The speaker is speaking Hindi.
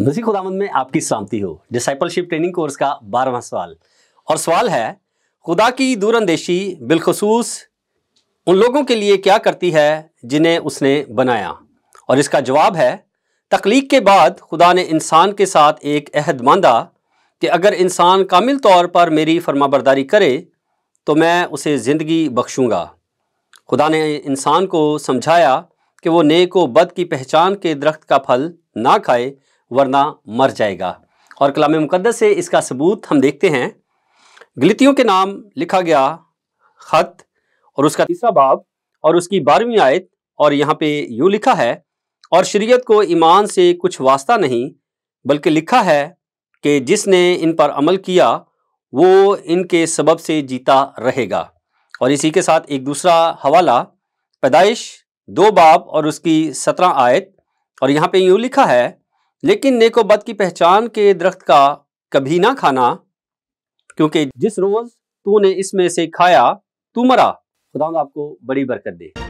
नसी खुदामंद में आपकी शांति हो डिसाइपलशिप ट्रेनिंग कोर्स का बारहवा सवाल और सवाल है खुदा की दूरंदेशी बिलखसूस उन लोगों के लिए क्या करती है जिन्हें उसने बनाया और इसका जवाब है तख्लीक के बाद खुदा ने इंसान के साथ एक अहद मांदा कि अगर इंसान कामिल तौर पर मेरी फर्माबरदारी करे तो मैं उसे ज़िंदगी बख्शूँगा खुदा ने इंसान को समझाया कि वो नेक व बद की पहचान के दरख्त का फल ना खाए वरना मर जाएगा और कलाम मुकदस से इसका सबूत हम देखते हैं गलतियों के नाम लिखा गया ख़त और उसका तीसरा बाब और उसकी बारहवीं आयत और यहाँ पे यूँ लिखा है और शरीयत को ईमान से कुछ वास्ता नहीं बल्कि लिखा है कि जिसने इन पर अमल किया वो इनके सबब से जीता रहेगा और इसी के साथ एक दूसरा हवाला पैदाइश दो बाब और उसकी सत्रह आयत और यहाँ पे यूँ लिखा है लेकिन नेकोबद की पहचान के दरख्त का कभी ना खाना क्योंकि जिस रोज तूने इसमें से खाया तू मरा खुदा आपको बड़ी बरकत दे